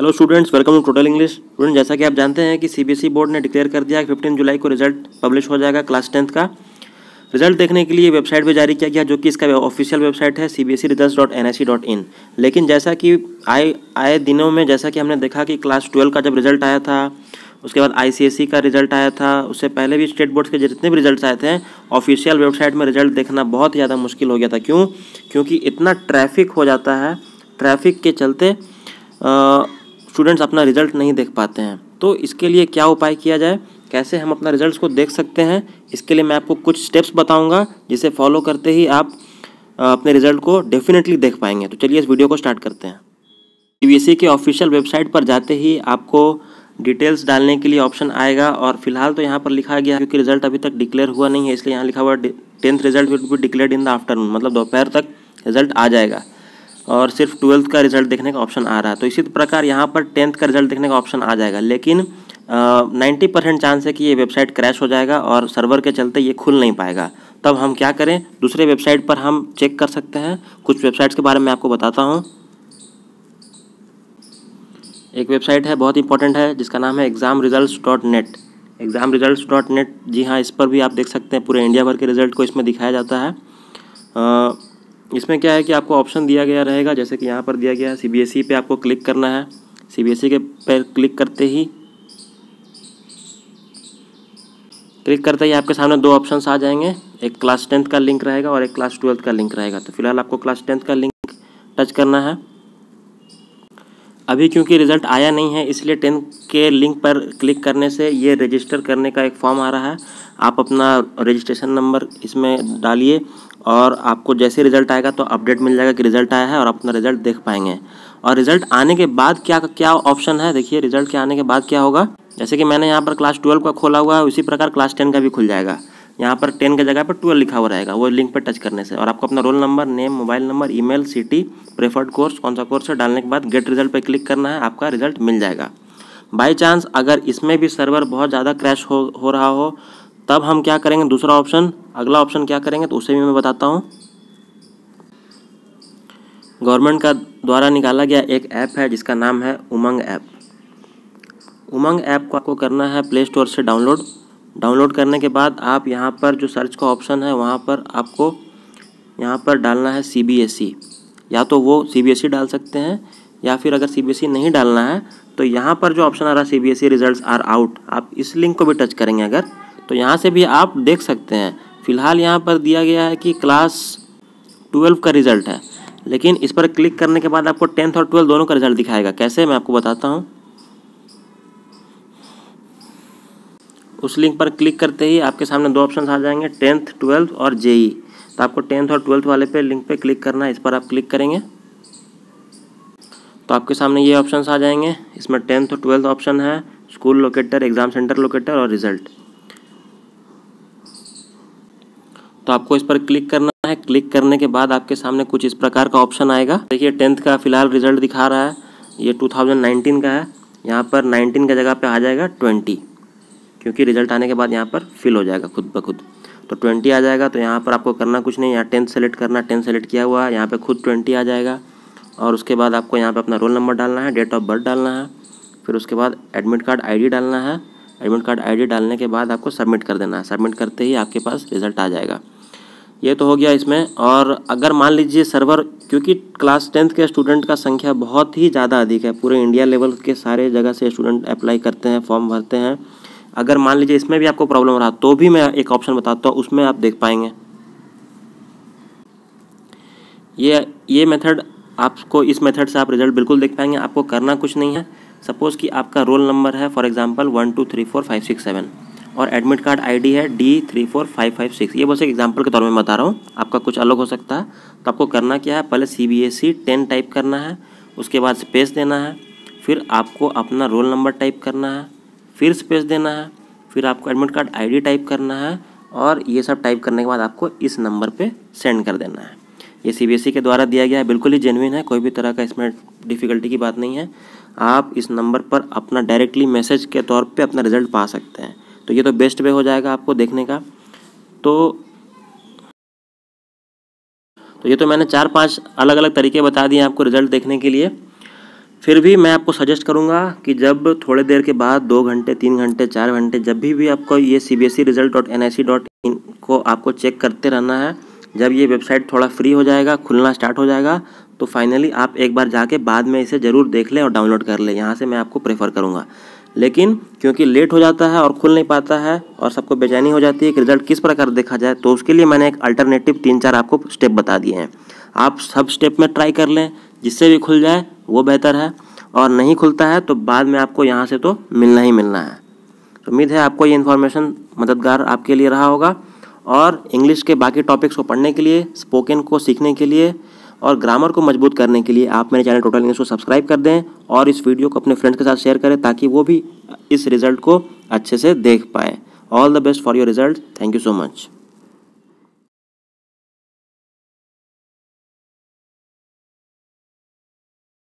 hello students welcome to total English student जैसा कि आप जानते हैं कि सीबीएसई बोर्ड e ने डिक्लेयर कर दिया कि फिफ्टीन जुलाई को रिजल्ट पब्लिश हो जाएगा क्लास टेंथ का रिजल्ट देखने के लिए वेबसाइट पर जारी किया गया जो कि इसका ऑफिशियल वेबसाइट है C B S result dot N I C dot in लेकिन जैसा कि आए आए दिनों में जैसा कि हमने देखा कि क्लास ट्वेल्व का जब रिजल्ट आया था उसके बाद आई e का रिजल्ट आया था उससे पहले भी स्टेट बोर्ड्स के जितने भी रिजल्ट आए थे ऑफिशियल वेबसाइट में रिजल्ट देखना बहुत ज़्यादा मुश्किल हो गया था क्यों क्योंकि इतना ट्रैफिक हो जाता है ट्रैफिक के चलते स्टूडेंट्स अपना रिजल्ट नहीं देख पाते हैं तो इसके लिए क्या उपाय किया जाए कैसे हम अपना रिजल्ट को देख सकते हैं इसके लिए मैं आपको कुछ स्टेप्स बताऊँगा जिसे फॉलो करते ही आप अपने रिजल्ट को डेफिनेटली देख पाएंगे तो चलिए इस वीडियो को स्टार्ट करते हैं सी e के ऑफिशियल वेबसाइट पर जाते ही आपको डिटेल्स डालने के लिए ऑप्शन आएगा और फिलहाल तो यहाँ पर लिखा गया क्योंकि रिजल्ट अभी तक डिक्लेयर हुआ नहीं है इसलिए यहाँ लिखा हुआ tenth result will be declared in the afternoon मतलब दोपहर तक रिजल्ट आ जाएगा और सिर्फ ट्वेल्थ का रिजल्ट देखने का ऑप्शन आ रहा है तो इसी प्रकार यहाँ पर टेंथ का रिजल्ट देखने का ऑप्शन आ जाएगा लेकिन नाइन्टी परसेंट चांस है कि ये वेबसाइट क्रैश हो जाएगा और सर्वर के चलते ये खुल नहीं पाएगा तब हम क्या करें दूसरे वेबसाइट पर हम चेक कर सकते हैं कुछ वेबसाइट्स के बारे में आपको बताता हूँ एक वेबसाइट है बहुत इंपॉर्टेंट है जिसका नाम है exam result dot net exam result dot net जी हाँ इस पर भी आप देख सकते हैं पूरे इंडिया भर के रिजल्ट को इसमें दिखाया जाता है आ, इसमें क्या है कि आपको ऑप्शन दिया गया रहेगा जैसे कि यहाँ पर दिया गया है सी बी एस ई पे आपको क्लिक करना है सी बी एस ई के पर क्लिक करते ही क्लिक करते ही आपके सामने दो ऑप्शन आ जाएंगे एक क्लास टेंथ का लिंक रहेगा और एक क्लास ट्वेल्थ का लिंक रहेगा तो फिलहाल आपको क्लास टेंथ का लिंक टच करना है अभी क्योंकि रिज़ल्ट आया नहीं है इसलिए टेन के लिंक पर क्लिक करने से ये रजिस्टर करने का एक फॉर्म आ रहा है आप अपना रजिस्ट्रेशन नंबर इसमें डालिए और आपको जैसे रिज़ल्ट आएगा तो अपडेट मिल जाएगा कि रिज़ल्ट आया है और आप अपना रिज़ल्ट देख पाएंगे और रिज़ल्ट आने के बाद क्या क्या ऑप्शन है देखिए रिज़ल्ट के आने के बाद क्या होगा जैसे कि मैंने यहाँ पर क्लास ट्वेल्व का खोला हुआ है उसी प्रकार क्लास टेन का भी खुल जाएगा यहाँ पर टेन के जगह पर ट्वेल्व लिखा हुआ रहेगा वो लिंक पर टच करने से और आपको अपना roll number name mobile number email city preferred course कौन सा कोर्स है डालने के बाद गेट रिजल्ट पर क्लिक करना है आपका रिजल्ट मिल जाएगा बाई चांस अगर इसमें भी सर्वर बहुत ज़्यादा क्रैश हो हो रहा हो तब हम क्या करेंगे दूसरा ऑप्शन अगला ऑप्शन क्या करेंगे तो उसे भी मैं बताता हूँ गवर्नमेंट का द्वारा निकाला गया एक ऐप है जिसका नाम है उमंग ऐप उमंग ऐप को आपको करना है प्ले स्टोर से डाउनलोड डाउनलोड करने के बाद आप यहाँ पर जो सर्च का ऑप्शन है वहाँ पर आपको यहाँ पर डालना है सी बी एस ई या तो वो सी बी एस ई डाल सकते हैं या फिर अगर सी बी एस ई नहीं डालना है तो यहाँ पर जो ऑप्शन आ रहा है C B S E result are out आप इस लिंक को भी टच करेंगे अगर तो यहाँ से भी आप देख सकते हैं फिलहाल यहाँ पर दिया गया है कि क्लास ट्वेल्व का रिज़ल्ट है लेकिन इस पर क्लिक करने के बाद आपको टेंथ और ट्वेल्थ दोनों का रिज़ल्ट दिखाएगा कैसे मैं आपको बताता हूँ उस लिंक पर क्लिक करते ही आपके सामने दो ऑप्शन आ जाएंगे टेंथ ट्वेल्थ और जेई तो आपको टेंथ और ट्वेल्थ वाले पे लिंक पे क्लिक करना है इस पर आप क्लिक करेंगे तो आपके सामने ये ऑप्शन आ जाएंगे इसमें टेंथ और ट्वेल्थ ऑप्शन है school locator exam centre locator और रिजल्ट तो आपको इस पर क्लिक करना है क्लिक करने के बाद आपके सामने कुछ इस प्रकार का ऑप्शन आएगा देखिए टेंथ का फिलहाल रिजल्ट दिखा रहा है ये 2019 का है यहाँ पर 19 का जगह पे आ जाएगा ट्वेंटी क्योंकि रिजल्ट आने के बाद यहाँ पर फिल हो जाएगा खुद ब खुद तो ट्वेंटी आ जाएगा तो यहाँ पर आपको करना कुछ नहीं यहाँ टेंथ सेलेक्ट करना टेंथ सेलेक्ट किया हुआ है यहाँ पर खुद ट्वेंटी आ जाएगा और उसके बाद आपको यहाँ पर अपना रोल नंबर डालना है डेट ऑफ बर्थ डालना है फिर उसके बाद एडमिट कार्ड आई डालना है एडमिट कार्ड आईडी डालने के बाद आपको सबमिट कर देना है सबमिट करते ही आपके पास रिजल्ट आ जाएगा ये तो हो गया इसमें और अगर मान लीजिए सर्वर क्योंकि क्लास टेंथ के स्टूडेंट का संख्या बहुत ही ज़्यादा अधिक है पूरे इंडिया लेवल के सारे जगह से स्टूडेंट अप्लाई करते हैं फॉर्म भरते हैं अगर मान लीजिए इसमें भी आपको प्रॉब्लम रहा तो भी मैं एक ऑप्शन बताता हूँ उसमें आप देख पाएंगे ये ये मेथड आपको इस मेथड से आप रिजल्ट बिल्कुल देख पाएंगे आपको करना कुछ नहीं है सपोज़ कि आपका रोल नंबर है for example one two three four five six seven और एडमिट कार्ड आईडी है D three four five five six ये बस एक एग्जाम्पल के तौर में बता रहा हूँ आपका कुछ अलग हो सकता है तो आपको करना क्या है पहले C B S E ten type करना है उसके बाद स्पेस देना है फिर आपको अपना रोल नंबर टाइप करना है फिर स्पेस देना है फिर आपको एडमिट कार्ड आईडी टाइप करना है और ये सब टाइप करने के बाद आपको इस नंबर पे सेंड कर देना है ये सीबीएसई e के द्वारा दिया गया है बिल्कुल ही जेनविन है कोई भी तरह का इसमें डिफ़िकल्टी की बात नहीं है आप इस नंबर पर अपना डायरेक्टली मैसेज के तौर पर अपना रिजल्ट पा सकते हैं तो ये तो बेस्ट वे हो जाएगा आपको देखने का तो तो ये तो मैंने चार पांच अलग अलग तरीके बता दिए आपको रिजल्ट देखने के लिए फिर भी मैं आपको सजेस्ट करूँगा कि जब थोड़ी देर के बाद दो घंटे तीन घंटे चार घंटे जब भी भी आपको ये C B S E result dot N I C dot in को आपको चेक करते रहना है जब ये वेबसाइट थोड़ा फ्री हो जाएगा खुलना स्टार्ट हो जाएगा तो फाइनली आप एक बार जाके बाद में इसे ज़रूर देख लें और डाउनलोड कर लें यहाँ से मैं आपको प्रेफर करूँगा लेकिन क्योंकि लेट हो जाता है और खुल नहीं पाता है और सबको बेचैनी हो जाती है कि रिज़ल्ट किस प्रकार देखा जाए तो उसके लिए मैंने एक अल्टरनेटिव तीन चार आपको स्टेप बता दिए हैं आप सब स्टेप में ट्राई कर लें जिससे भी खुल जाए वो बेहतर है और नहीं खुलता है तो बाद में आपको यहाँ से तो मिलना ही मिलना है उम्मीद है आपको ये इन्फॉर्मेशन मददगार आपके लिए रहा होगा और इंग्लिश के बाकी टॉपिक्स को पढ़ने के लिए स्पोकन को सीखने के लिए और ग्रामर को मजबूत करने के लिए आप मेरे चैनल टोटल इंग्लिश को सब्सक्राइब कर दें और इस वीडियो को अपने फ्रेंड्स के साथ शेयर करें ताकि वो भी इस रिज़ल्ट को अच्छे से देख पाएँ all the best for your result thank you so much